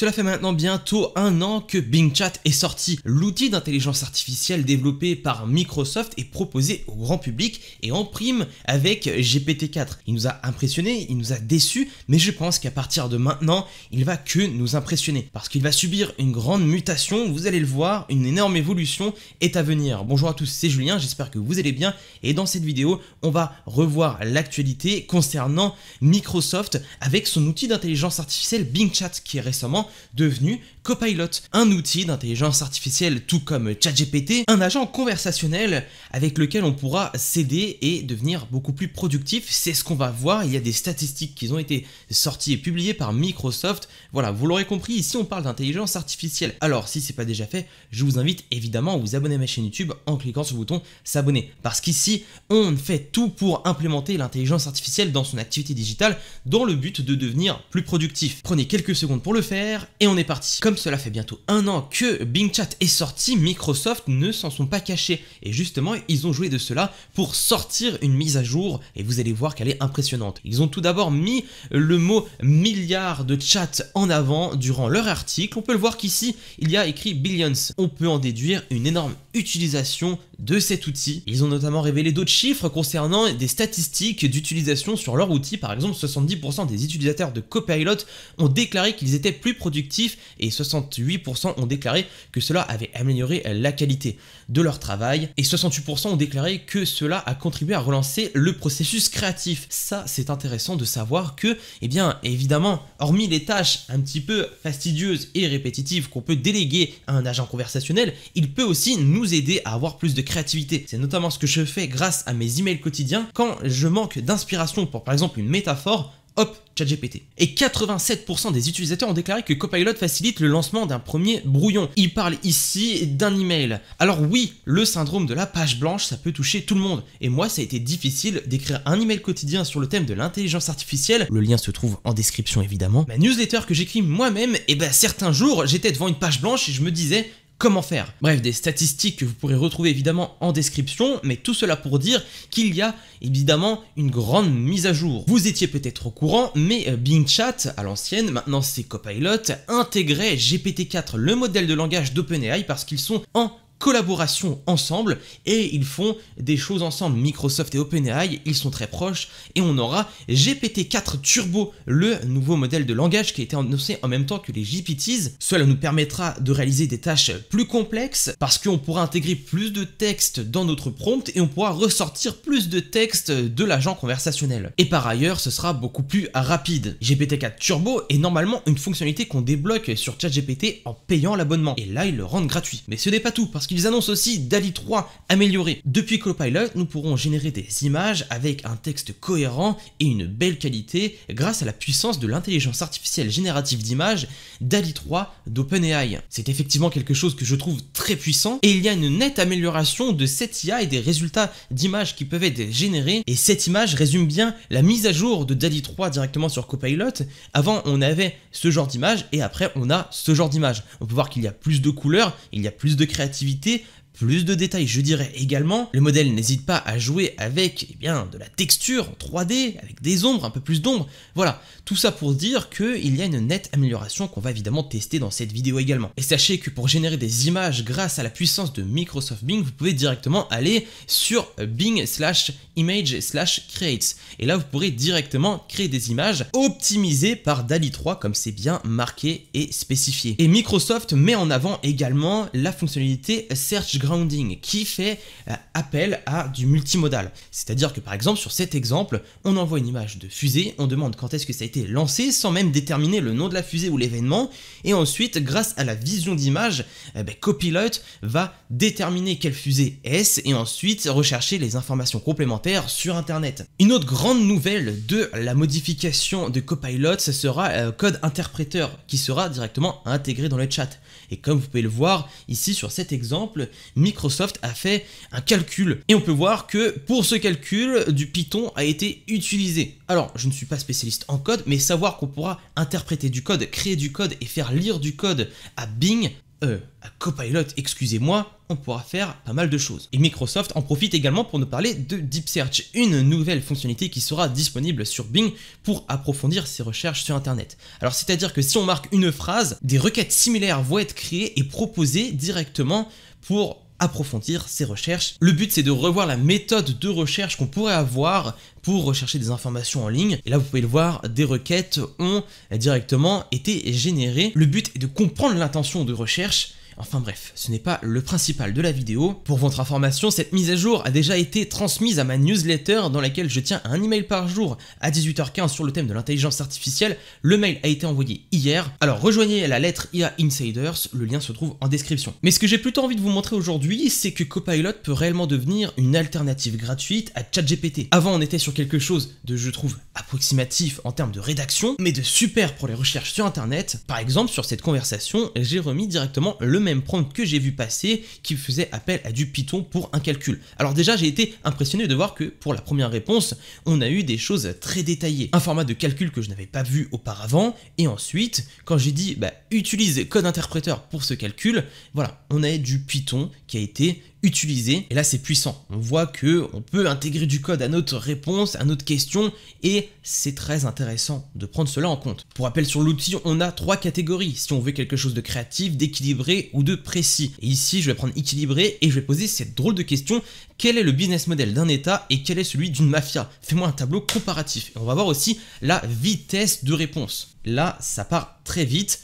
Cela fait maintenant bientôt un an que Bing Chat est sorti, l'outil d'intelligence artificielle développé par Microsoft est proposé au grand public et en prime avec GPT-4. Il nous a impressionnés, il nous a déçus, mais je pense qu'à partir de maintenant, il va que nous impressionner parce qu'il va subir une grande mutation, vous allez le voir, une énorme évolution est à venir. Bonjour à tous, c'est Julien, j'espère que vous allez bien et dans cette vidéo, on va revoir l'actualité concernant Microsoft avec son outil d'intelligence artificielle Bing Chat qui est récemment devenu copilote, un outil d'intelligence artificielle tout comme ChatGPT, un agent conversationnel avec lequel on pourra s'aider et devenir beaucoup plus productif. C'est ce qu'on va voir, il y a des statistiques qui ont été sorties et publiées par Microsoft. Voilà, vous l'aurez compris, ici on parle d'intelligence artificielle. Alors si c'est pas déjà fait, je vous invite évidemment à vous abonner à ma chaîne YouTube en cliquant sur le bouton s'abonner. Parce qu'ici, on fait tout pour implémenter l'intelligence artificielle dans son activité digitale dans le but de devenir plus productif. Prenez quelques secondes pour le faire et on est parti. Comme cela fait bientôt un an que Bing Chat est sorti, Microsoft ne s'en sont pas cachés et justement ils ont joué de cela pour sortir une mise à jour et vous allez voir qu'elle est impressionnante. Ils ont tout d'abord mis le mot milliard de chat en avant durant leur article. On peut le voir qu'ici il y a écrit billions. On peut en déduire une énorme utilisation de cet outil. Ils ont notamment révélé d'autres chiffres concernant des statistiques d'utilisation sur leur outil. Par exemple, 70% des utilisateurs de Copilot ont déclaré qu'ils étaient plus productifs et 68% ont déclaré que cela avait amélioré la qualité de leur travail et 68% ont déclaré que cela a contribué à relancer le processus créatif. Ça, c'est intéressant de savoir que, eh bien, évidemment, hormis les tâches un petit peu fastidieuses et répétitives qu'on peut déléguer à un agent conversationnel, il peut aussi nous aider à avoir plus de créativité. C'est notamment ce que je fais grâce à mes emails quotidiens quand je manque d'inspiration pour par exemple une métaphore, hop, ChatGPT. Et 87% des utilisateurs ont déclaré que Copilot facilite le lancement d'un premier brouillon. Il parle ici d'un email. Alors oui, le syndrome de la page blanche, ça peut toucher tout le monde. Et moi, ça a été difficile d'écrire un email quotidien sur le thème de l'intelligence artificielle. Le lien se trouve en description évidemment. Ma newsletter que j'écris moi-même, et eh ben certains jours, j'étais devant une page blanche et je me disais comment faire. Bref, des statistiques que vous pourrez retrouver évidemment en description, mais tout cela pour dire qu'il y a évidemment une grande mise à jour. Vous étiez peut-être au courant, mais euh, Bing Chat, à l'ancienne, maintenant c'est Copilot, intégrait GPT-4, le modèle de langage d'OpenAI, parce qu'ils sont en collaboration ensemble et ils font des choses ensemble. Microsoft et OpenAI, ils sont très proches et on aura GPT-4 Turbo, le nouveau modèle de langage qui a été annoncé en même temps que les GPTs. Cela nous permettra de réaliser des tâches plus complexes parce qu'on pourra intégrer plus de texte dans notre prompt et on pourra ressortir plus de texte de l'agent conversationnel. Et par ailleurs, ce sera beaucoup plus rapide. GPT-4 Turbo est normalement une fonctionnalité qu'on débloque sur ChatGPT en payant l'abonnement et là ils le rendent gratuit. Mais ce n'est pas tout parce qu'ils annoncent aussi DALI 3 amélioré. Depuis Copilot, nous pourrons générer des images avec un texte cohérent et une belle qualité grâce à la puissance de l'intelligence artificielle générative d'images DALI 3 d'OpenAI. C'est effectivement quelque chose que je trouve très puissant et il y a une nette amélioration de cette IA et des résultats d'images qui peuvent être générés et cette image résume bien la mise à jour de DALI 3 directement sur Copilot. Avant on avait ce genre d'image et après on a ce genre d'image. On peut voir qu'il y a plus de couleurs, il y a plus de créativité et plus de détails. Je dirais également, le modèle n'hésite pas à jouer avec eh bien, de la texture en 3D, avec des ombres, un peu plus d'ombres. Voilà, tout ça pour dire qu'il y a une nette amélioration qu'on va évidemment tester dans cette vidéo également. Et sachez que pour générer des images grâce à la puissance de Microsoft Bing, vous pouvez directement aller sur euh, Bing slash image slash creates. Et là, vous pourrez directement créer des images optimisées par DALI 3 comme c'est bien marqué et spécifié. Et Microsoft met en avant également la fonctionnalité Search qui fait euh, appel à du multimodal. C'est-à-dire que par exemple sur cet exemple, on envoie une image de fusée, on demande quand est-ce que ça a été lancé sans même déterminer le nom de la fusée ou l'événement, et ensuite grâce à la vision d'image, eh ben, Copilot va déterminer quelle fusée est-ce et ensuite rechercher les informations complémentaires sur Internet. Une autre grande nouvelle de la modification de Copilot, ce sera euh, code interpréteur qui sera directement intégré dans le chat. Et comme vous pouvez le voir ici sur cet exemple, Microsoft a fait un calcul. Et on peut voir que pour ce calcul, du Python a été utilisé. Alors, je ne suis pas spécialiste en code, mais savoir qu'on pourra interpréter du code, créer du code et faire lire du code à Bing, euh, à Copilot, excusez-moi, on pourra faire pas mal de choses. Et Microsoft en profite également pour nous parler de Deep Search, une nouvelle fonctionnalité qui sera disponible sur Bing pour approfondir ses recherches sur Internet. Alors c'est-à-dire que si on marque une phrase, des requêtes similaires vont être créées et proposées directement pour approfondir ses recherches. Le but c'est de revoir la méthode de recherche qu'on pourrait avoir pour rechercher des informations en ligne. Et là vous pouvez le voir, des requêtes ont directement été générées. Le but est de comprendre l'intention de recherche Enfin bref, ce n'est pas le principal de la vidéo. Pour votre information, cette mise à jour a déjà été transmise à ma newsletter dans laquelle je tiens un email par jour à 18h15 sur le thème de l'intelligence artificielle. Le mail a été envoyé hier. Alors rejoignez la lettre IA Insiders, le lien se trouve en description. Mais ce que j'ai plutôt envie de vous montrer aujourd'hui, c'est que Copilot peut réellement devenir une alternative gratuite à ChatGPT. Avant, on était sur quelque chose de, je trouve, approximatif en termes de rédaction, mais de super pour les recherches sur Internet. Par exemple, sur cette conversation, j'ai remis directement le mail prendre prompt que j'ai vu passer qui faisait appel à du Python pour un calcul. Alors déjà, j'ai été impressionné de voir que pour la première réponse, on a eu des choses très détaillées. Un format de calcul que je n'avais pas vu auparavant. Et ensuite, quand j'ai dit bah, utilise code interpréteur pour ce calcul, voilà, on a du Python qui a été Utiliser Et là, c'est puissant. On voit que on peut intégrer du code à notre réponse, à notre question, et c'est très intéressant de prendre cela en compte. Pour rappel sur l'outil, on a trois catégories. Si on veut quelque chose de créatif, d'équilibré ou de précis. Et ici, je vais prendre équilibré et je vais poser cette drôle de question. Quel est le business model d'un État et quel est celui d'une mafia Fais-moi un tableau comparatif. Et on va voir aussi la vitesse de réponse. Là, ça part très vite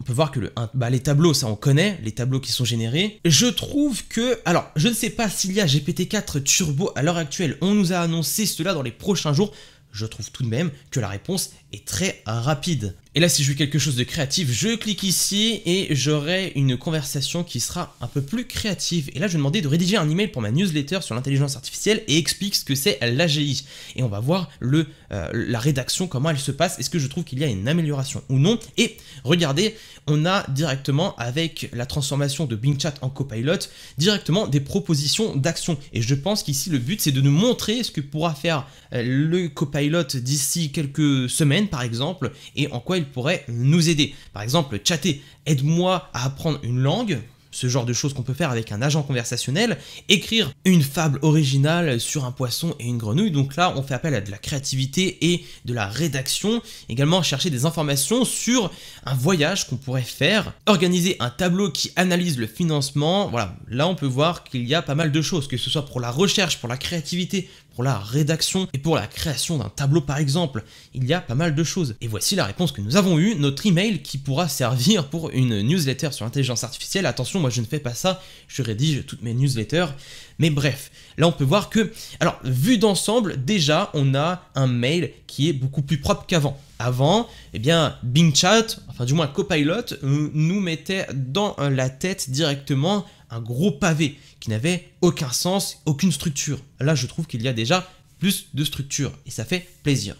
on peut voir que le, bah, les tableaux, ça on connaît, les tableaux qui sont générés. Je trouve que, alors je ne sais pas s'il y a GPT-4 Turbo à l'heure actuelle, on nous a annoncé cela dans les prochains jours. Je trouve tout de même que la réponse et très rapide. Et là, si je veux quelque chose de créatif, je clique ici et j'aurai une conversation qui sera un peu plus créative. Et là, je vais demander de rédiger un email pour ma newsletter sur l'intelligence artificielle et explique ce que c'est l'AGI. Et on va voir le, euh, la rédaction, comment elle se passe, est-ce que je trouve qu'il y a une amélioration ou non. Et regardez, on a directement avec la transformation de Bing Chat en Copilot, directement des propositions d'action. Et je pense qu'ici, le but, c'est de nous montrer ce que pourra faire euh, le Copilot d'ici quelques semaines par exemple et en quoi il pourrait nous aider. Par exemple, chatter, aide-moi à apprendre une langue, ce genre de choses qu'on peut faire avec un agent conversationnel, écrire une fable originale sur un poisson et une grenouille. Donc là, on fait appel à de la créativité et de la rédaction, également chercher des informations sur un voyage qu'on pourrait faire, organiser un tableau qui analyse le financement. Voilà, là on peut voir qu'il y a pas mal de choses, que ce soit pour la recherche, pour la créativité, pour la rédaction et pour la création d'un tableau par exemple. Il y a pas mal de choses. Et voici la réponse que nous avons eue, notre email qui pourra servir pour une newsletter sur l'intelligence artificielle. Attention, moi je ne fais pas ça, je rédige toutes mes newsletters. Mais bref, là on peut voir que, alors vu d'ensemble, déjà on a un mail qui est beaucoup plus propre qu'avant. Avant, eh bien, Bing Chat, enfin du moins Copilot, euh, nous mettait dans euh, la tête directement un gros pavé qui n'avait aucun sens, aucune structure. Là, je trouve qu'il y a déjà plus de structure et ça fait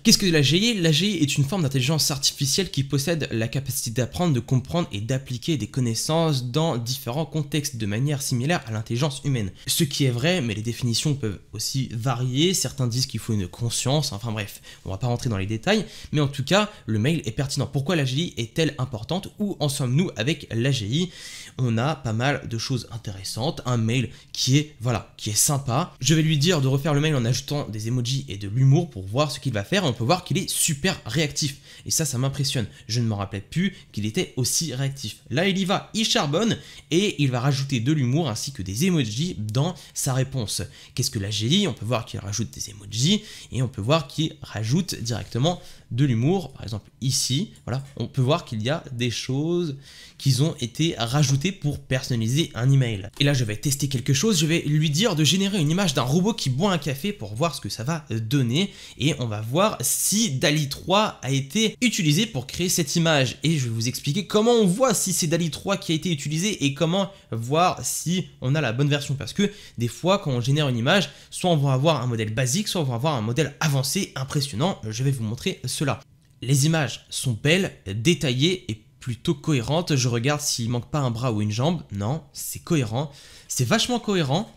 Qu'est-ce que la La GI est une forme d'intelligence artificielle qui possède la capacité d'apprendre, de comprendre et d'appliquer des connaissances dans différents contextes de manière similaire à l'intelligence humaine. Ce qui est vrai, mais les définitions peuvent aussi varier, certains disent qu'il faut une conscience, enfin bref, on va pas rentrer dans les détails, mais en tout cas, le mail est pertinent. Pourquoi la GI est-elle importante Où en sommes-nous avec la l'AGI On a pas mal de choses intéressantes, un mail qui est, voilà, qui est sympa. Je vais lui dire de refaire le mail en ajoutant des emojis et de l'humour pour voir ce qu'il va faire, on peut voir qu'il est super réactif. Et ça, ça m'impressionne. Je ne me rappelais plus qu'il était aussi réactif. Là, il y va, il charbonne et il va rajouter de l'humour ainsi que des emojis dans sa réponse. Qu'est-ce que la GI On peut voir qu'il rajoute des emojis et on peut voir qu'il rajoute directement de l'humour. Par exemple, ici, voilà, on peut voir qu'il y a des choses qui ont été rajoutées pour personnaliser un email. Et là, je vais tester quelque chose. Je vais lui dire de générer une image d'un robot qui boit un café pour voir ce que ça va donner et on va voir si DALI 3 a été utilisé pour créer cette image. Et je vais vous expliquer comment on voit si c'est DALI 3 qui a été utilisé et comment voir si on a la bonne version. Parce que des fois, quand on génère une image, soit on va avoir un modèle basique, soit on va avoir un modèle avancé, impressionnant. Je vais vous montrer cela. Les images sont belles, détaillées et plutôt cohérentes. Je regarde s'il manque pas un bras ou une jambe. Non, c'est cohérent. C'est vachement cohérent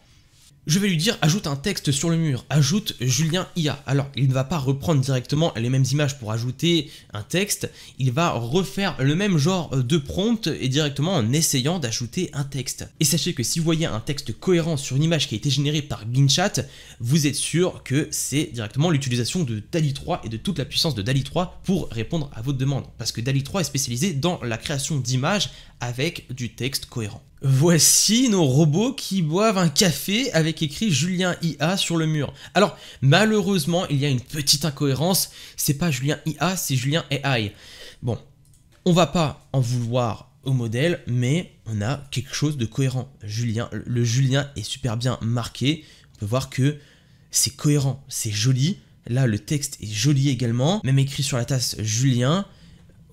je vais lui dire ajoute un texte sur le mur, ajoute Julien IA. Alors il ne va pas reprendre directement les mêmes images pour ajouter un texte, il va refaire le même genre de prompt et directement en essayant d'ajouter un texte. Et sachez que si vous voyez un texte cohérent sur une image qui a été générée par Ginchat, vous êtes sûr que c'est directement l'utilisation de DALI 3 et de toute la puissance de DALI 3 pour répondre à votre demande. Parce que DALI 3 est spécialisé dans la création d'images avec du texte cohérent. Voici nos robots qui boivent un café avec écrit Julien IA sur le mur. Alors, malheureusement, il y a une petite incohérence. C'est pas Julien IA, c'est Julien AI. Bon, on va pas en vouloir au modèle, mais on a quelque chose de cohérent. Julien, le Julien est super bien marqué. On peut voir que c'est cohérent, c'est joli. Là, le texte est joli également. Même écrit sur la tasse Julien.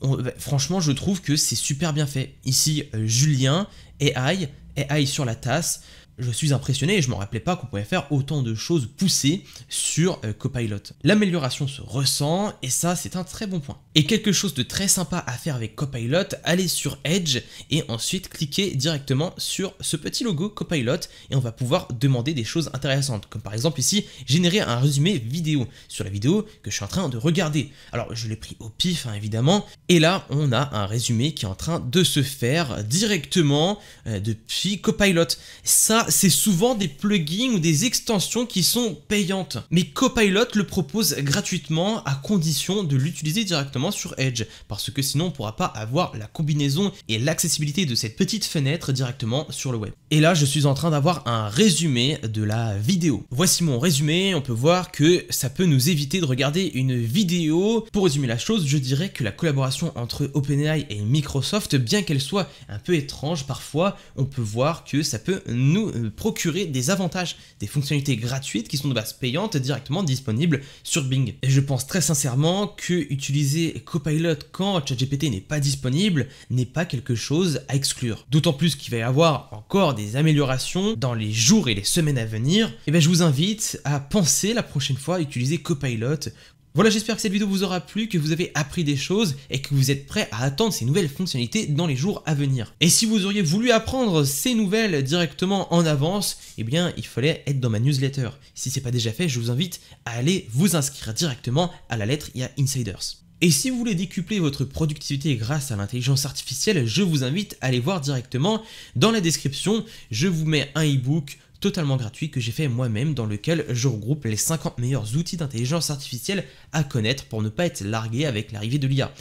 Bah, franchement, je trouve que c'est super bien fait. Ici, euh, Julien AI, AI sur la tasse. Je suis impressionné et je me rappelais pas qu'on pouvait faire autant de choses poussées sur euh, Copilot. L'amélioration se ressent et ça c'est un très bon point. Et quelque chose de très sympa à faire avec Copilot, allez sur Edge et ensuite cliquez directement sur ce petit logo Copilot et on va pouvoir demander des choses intéressantes, comme par exemple ici, générer un résumé vidéo sur la vidéo que je suis en train de regarder. Alors je l'ai pris au pif hein, évidemment, et là on a un résumé qui est en train de se faire directement euh, depuis Copilot. Ça c'est souvent des plugins ou des extensions qui sont payantes, mais Copilot le propose gratuitement à condition de l'utiliser directement sur Edge, parce que sinon on ne pourra pas avoir la combinaison et l'accessibilité de cette petite fenêtre directement sur le web. Et là, je suis en train d'avoir un résumé de la vidéo. Voici mon résumé, on peut voir que ça peut nous éviter de regarder une vidéo. Pour résumer la chose, je dirais que la collaboration entre OpenAI et Microsoft, bien qu'elle soit un peu étrange parfois, on peut voir que ça peut nous euh, procurer des avantages, des fonctionnalités gratuites qui sont de base payantes directement disponibles sur Bing. Et je pense très sincèrement que utiliser Copilot quand ChatGPT n'est pas disponible n'est pas quelque chose à exclure. D'autant plus qu'il va y avoir encore des améliorations dans les jours et les semaines à venir. Et eh bien je vous invite à penser la prochaine fois à utiliser Copilot voilà, j'espère que cette vidéo vous aura plu, que vous avez appris des choses et que vous êtes prêt à attendre ces nouvelles fonctionnalités dans les jours à venir. Et si vous auriez voulu apprendre ces nouvelles directement en avance, eh bien, il fallait être dans ma newsletter. Si ce n'est pas déjà fait, je vous invite à aller vous inscrire directement à la lettre IA Insiders. Et si vous voulez décupler votre productivité grâce à l'intelligence artificielle, je vous invite à aller voir directement dans la description. Je vous mets un e-book totalement gratuit que j'ai fait moi-même dans lequel je regroupe les 50 meilleurs outils d'intelligence artificielle à connaître pour ne pas être largué avec l'arrivée de l'IA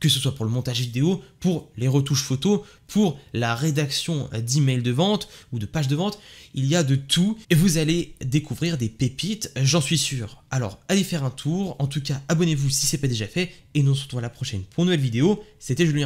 que ce soit pour le montage vidéo, pour les retouches photos, pour la rédaction d'emails de vente ou de pages de vente, il y a de tout et vous allez découvrir des pépites, j'en suis sûr. Alors allez faire un tour, en tout cas abonnez-vous si ce n'est pas déjà fait et nous on se retrouve à la prochaine pour une nouvelle vidéo, c'était Julien.